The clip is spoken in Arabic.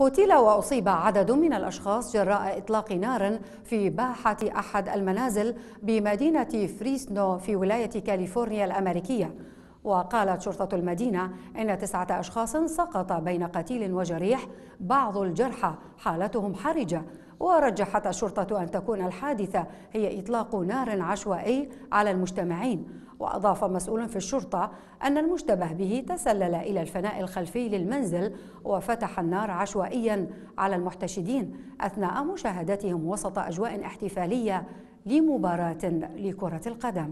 قتل واصيب عدد من الاشخاص جراء اطلاق نار في باحه احد المنازل بمدينه فريسنو في ولايه كاليفورنيا الامريكيه وقالت شرطه المدينه ان تسعه اشخاص سقط بين قتيل وجريح بعض الجرحى حالتهم حرجه ورجحت الشرطه ان تكون الحادثه هي اطلاق نار عشوائي على المجتمعين وأضاف مسؤول في الشرطة أن المشتبه به تسلل إلى الفناء الخلفي للمنزل وفتح النار عشوائيا على المحتشدين أثناء مشاهدتهم وسط أجواء احتفالية لمباراة لكرة القدم